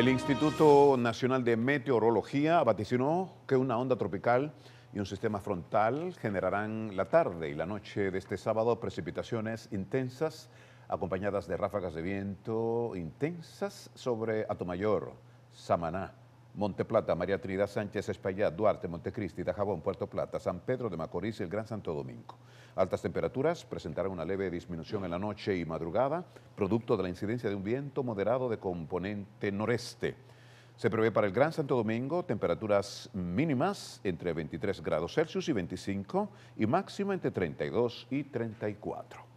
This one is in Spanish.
El Instituto Nacional de Meteorología vaticinó que una onda tropical y un sistema frontal generarán la tarde y la noche de este sábado precipitaciones intensas acompañadas de ráfagas de viento intensas sobre Atomayor, Samaná, Monteplata, María Trinidad Sánchez, Espaillat, Duarte, Montecristi, Dajabón, Puerto Plata, San Pedro de Macorís y el Gran Santo Domingo. Altas temperaturas presentarán una leve disminución en la noche y madrugada, producto de la incidencia de un viento moderado de componente noreste. Se prevé para el Gran Santo Domingo temperaturas mínimas entre 23 grados Celsius y 25 y máxima entre 32 y 34.